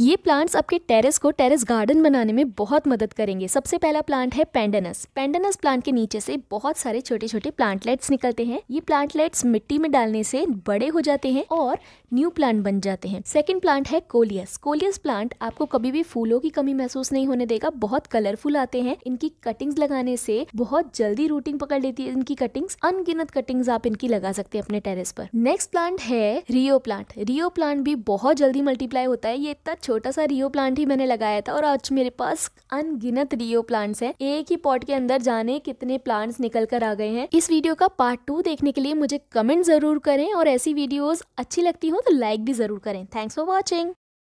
ये प्लांट्स आपके टेरेस को टेरेस गार्डन बनाने में बहुत मदद करेंगे सबसे पहला प्लांट है पेंडेनस पेंडेनस प्लांट के नीचे से बहुत सारे छोटे छोटे प्लांटलेट्स निकलते हैं ये प्लांटलेट्स मिट्टी में डालने से बड़े हो जाते हैं और न्यू प्लांट बन जाते हैं सेकेंड प्लांट है कोलियस कोलियस प्लांट आपको कभी भी फूलों की कमी महसूस नहीं होने देगा बहुत कलरफुल आते हैं इनकी कटिंग्स लगाने से बहुत जल्दी रूटिंग पकड़ लेती है इनकी कटिंग्स अनगिनत कटिंग्स आप इनकी लगा सकते हैं अपने टेरेस पर नेक्स्ट प्लांट है रियो प्लांट रियो प्लांट भी बहुत जल्दी मल्टीप्लाई होता है ये तक छोटा सा रियो प्लांट ही मैंने लगाया था और आज मेरे पास अनगिनत रियो प्लांट्स हैं एक ही पॉट के अंदर जाने कितने प्लांट्स निकल कर आ गए हैं इस वीडियो का पार्ट टू देखने के लिए मुझे कमेंट जरूर करें और ऐसी वीडियोज अच्छी लगती हो तो लाइक भी जरूर करें थैंक्स फॉर वॉचिंग